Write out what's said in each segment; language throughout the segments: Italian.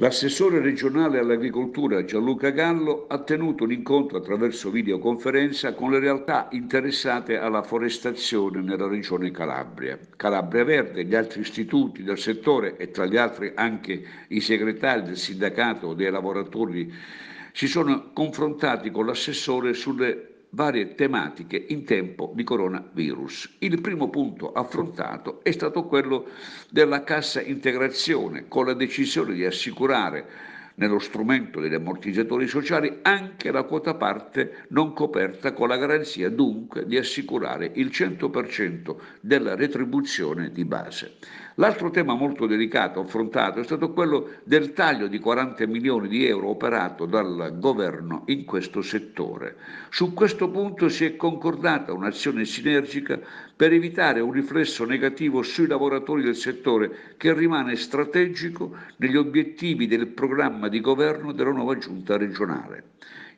L'assessore regionale all'agricoltura Gianluca Gallo ha tenuto un incontro attraverso videoconferenza con le realtà interessate alla forestazione nella regione Calabria. Calabria Verde, gli altri istituti del settore e tra gli altri anche i segretari del sindacato dei lavoratori si sono confrontati con l'assessore sulle varie tematiche in tempo di coronavirus. Il primo punto affrontato è stato quello della cassa integrazione, con la decisione di assicurare nello strumento degli ammortizzatori sociali anche la quota parte non coperta con la garanzia dunque di assicurare il 100% della retribuzione di base. L'altro tema molto delicato affrontato è stato quello del taglio di 40 milioni di euro operato dal governo in questo settore. Su questo punto si è concordata un'azione sinergica per evitare un riflesso negativo sui lavoratori del settore che rimane strategico negli obiettivi del programma programma di governo della nuova giunta regionale.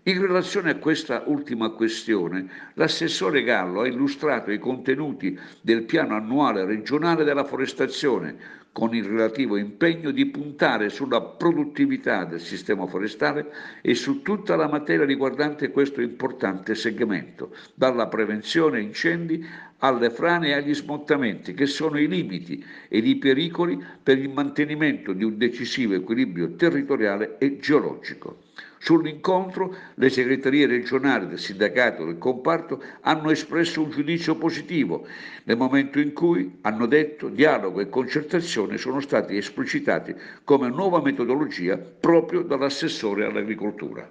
In relazione a questa ultima questione, l'assessore Gallo ha illustrato i contenuti del piano annuale regionale della forestazione, con il relativo impegno di puntare sulla produttività del sistema forestale e su tutta la materia riguardante questo importante segmento, dalla prevenzione incendi alle frane e agli smottamenti, che sono i limiti ed i pericoli per il mantenimento di un decisivo equilibrio territoriale e geologico. Sull'incontro le segreterie regionali del sindacato del comparto hanno espresso un giudizio positivo nel momento in cui hanno detto dialogo e concertazione persone sono stati esplicitati come nuova metodologia proprio dall'assessore all'agricoltura.